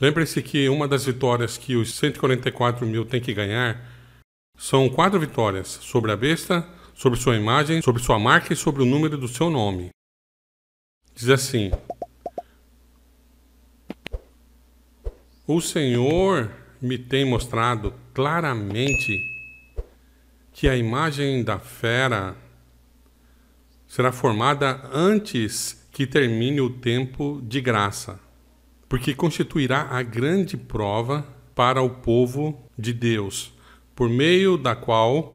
Lembre-se que uma das vitórias que os 144 mil têm que ganhar são quatro vitórias sobre a besta, sobre sua imagem, sobre sua marca e sobre o número do seu nome. Diz assim: O Senhor me tem mostrado claramente que a imagem da fera será formada antes que termine o tempo de graça porque constituirá a grande prova para o povo de Deus, por meio da qual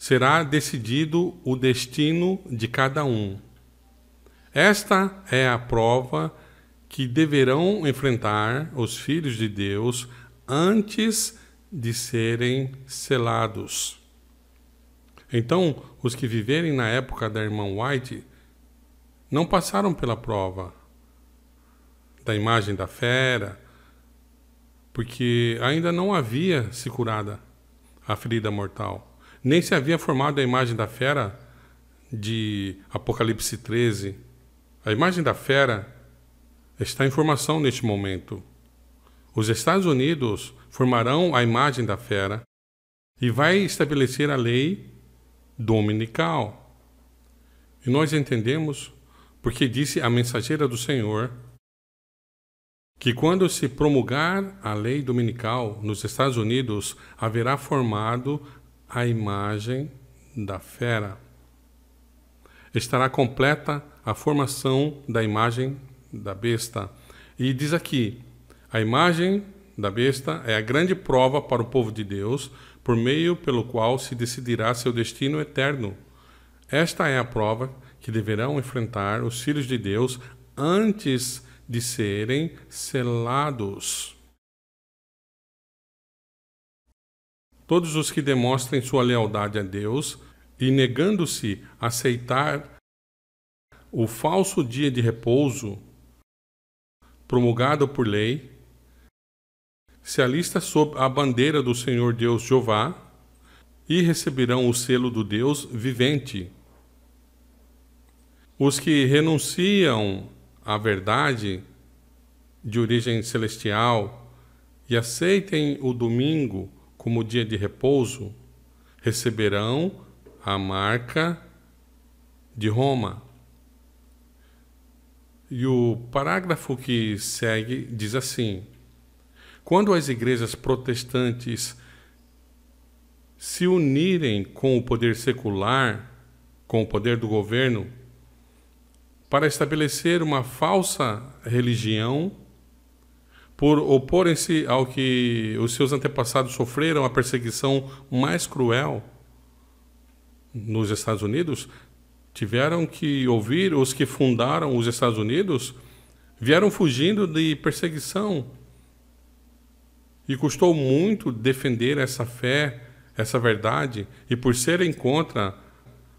será decidido o destino de cada um. Esta é a prova que deverão enfrentar os filhos de Deus antes de serem selados. Então, os que viverem na época da irmã White não passaram pela prova, da imagem da fera, porque ainda não havia se curada a ferida mortal, nem se havia formado a imagem da fera de Apocalipse 13. A imagem da fera está em formação neste momento. Os Estados Unidos formarão a imagem da fera e vai estabelecer a lei dominical. E nós entendemos porque disse a mensageira do Senhor que quando se promulgar a lei dominical nos Estados Unidos, haverá formado a imagem da fera. Estará completa a formação da imagem da besta. E diz aqui: a imagem da besta é a grande prova para o povo de Deus, por meio pelo qual se decidirá seu destino eterno. Esta é a prova que deverão enfrentar os filhos de Deus antes de de serem selados. Todos os que demonstrem sua lealdade a Deus e negando-se a aceitar o falso dia de repouso promulgado por lei, se alista sob a bandeira do Senhor Deus Jeová e receberão o selo do Deus vivente. Os que renunciam a verdade de origem celestial e aceitem o domingo como dia de repouso, receberão a marca de Roma. E o parágrafo que segue diz assim: Quando as igrejas protestantes se unirem com o poder secular, com o poder do governo, para estabelecer uma falsa religião, por oporem-se ao que os seus antepassados sofreram, a perseguição mais cruel nos Estados Unidos, tiveram que ouvir os que fundaram os Estados Unidos, vieram fugindo de perseguição. E custou muito defender essa fé, essa verdade, e por serem contra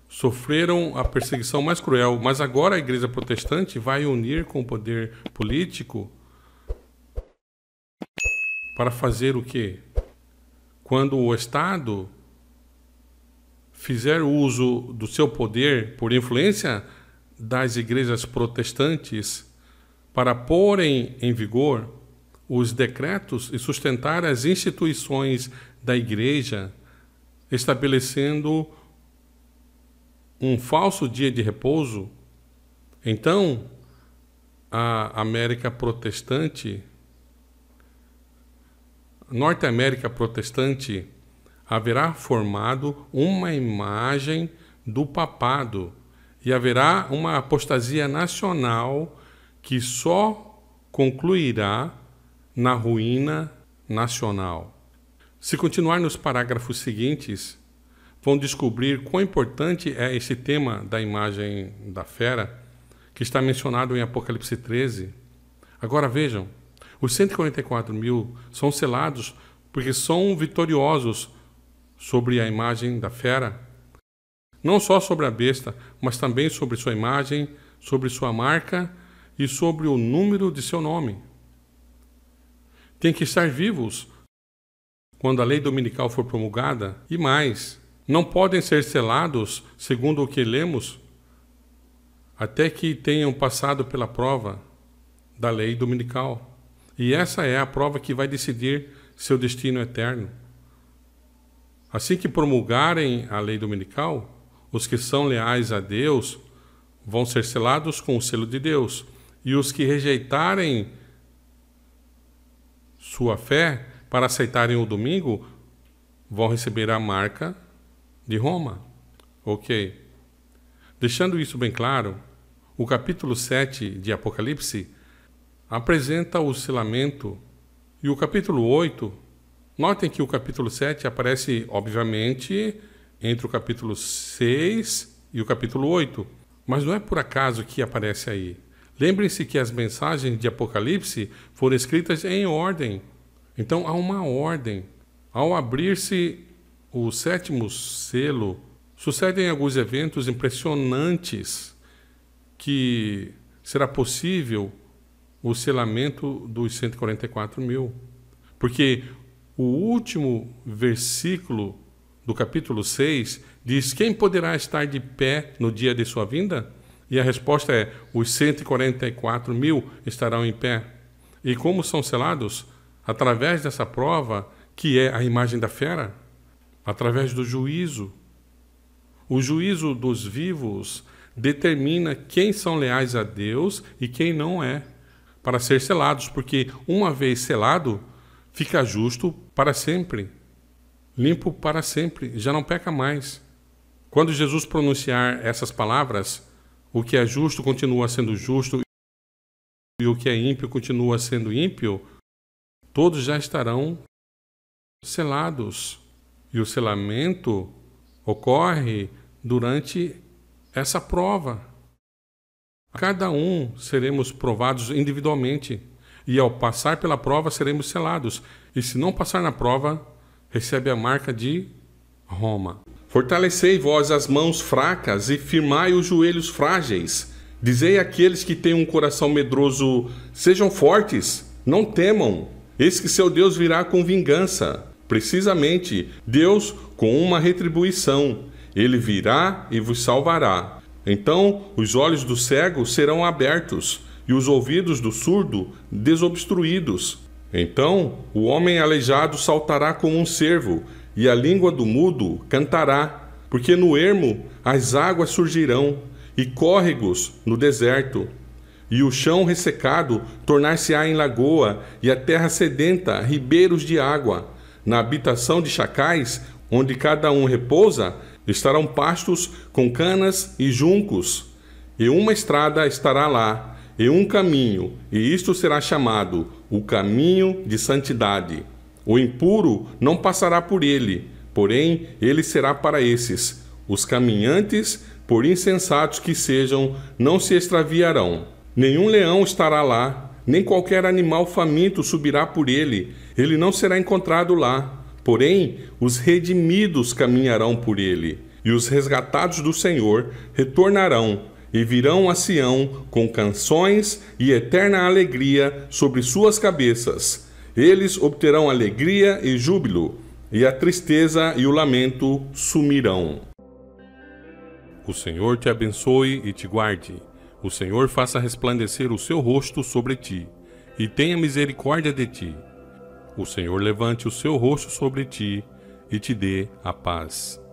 sofreram a perseguição mais cruel, mas agora a igreja protestante vai unir com o poder político para fazer o quê? Quando o Estado fizer uso do seu poder por influência das igrejas protestantes para porem em vigor os decretos e sustentar as instituições da igreja, estabelecendo um falso dia de repouso, então a América protestante, Norte América protestante, haverá formado uma imagem do papado e haverá uma apostasia nacional que só concluirá na ruína nacional. Se continuar nos parágrafos seguintes, vão descobrir quão importante é esse tema da imagem da fera que está mencionado em Apocalipse 13. Agora vejam, os 144 mil são selados porque são vitoriosos sobre a imagem da fera, não só sobre a besta, mas também sobre sua imagem, sobre sua marca e sobre o número de seu nome. Tem que estar vivos quando a lei dominical for promulgada e mais, não podem ser selados, segundo o que lemos, até que tenham passado pela prova da lei dominical. E essa é a prova que vai decidir seu destino eterno. Assim que promulgarem a lei dominical, os que são leais a Deus vão ser selados com o selo de Deus, e os que rejeitarem sua fé para aceitarem o domingo vão receber a marca de Roma. Ok. Deixando isso bem claro, o capítulo 7 de Apocalipse apresenta o selamento e o capítulo 8, notem que o capítulo 7 aparece, obviamente, entre o capítulo 6 e o capítulo 8, mas não é por acaso que aparece aí. Lembrem-se que as mensagens de Apocalipse foram escritas em ordem. Então há uma ordem. Ao abrir-se o sétimo selo sucede em alguns eventos impressionantes que será possível o selamento dos 144 mil. Porque o último versículo do capítulo 6 diz: Quem poderá estar de pé no dia de sua vinda? E a resposta é: os 144 mil estarão em pé. E como são selados? Através dessa prova, que é a imagem da fera através do juízo. O juízo dos vivos determina quem são leais a Deus e quem não é, para ser selados, porque uma vez selado, fica justo para sempre, limpo para sempre, já não peca mais. Quando Jesus pronunciar essas palavras, o que é justo continua sendo justo e o que é ímpio continua sendo ímpio, todos já estarão selados. E o selamento ocorre durante essa prova. Cada um seremos provados individualmente. E ao passar pela prova, seremos selados. E se não passar na prova, recebe a marca de Roma. Fortalecei vós as mãos fracas e firmai os joelhos frágeis. Dizei àqueles que têm um coração medroso: sejam fortes, não temam, eis que seu Deus virá com vingança Precisamente, Deus com uma retribuição. Ele virá e vos salvará. Então os olhos do cego serão abertos e os ouvidos do surdo desobstruídos. Então o homem aleijado saltará como um cervo e a língua do mudo cantará, porque no ermo as águas surgirão e córregos no deserto. E o chão ressecado tornar-se-á em lagoa, e a terra sedenta, ribeiros de água. Na habitação de chacais, onde cada um repousa, estarão pastos com canas e juncos, e uma estrada estará lá, e um caminho, e isto será chamado o caminho de santidade. O impuro não passará por ele, porém ele será para esses. Os caminhantes, por insensatos que sejam, não se extraviarão. Nenhum leão estará lá, nem qualquer animal faminto subirá por ele, ele não será encontrado lá. Porém, os redimidos caminharão por ele, e os resgatados do Senhor retornarão e virão a Sião com canções e eterna alegria sobre suas cabeças. Eles obterão alegria e júbilo, e a tristeza e o lamento sumirão. O Senhor te abençoe e te guarde. O Senhor faça resplandecer o seu rosto sobre ti, e tenha misericórdia de ti. O Senhor levante o seu rosto sobre ti, e te dê a paz.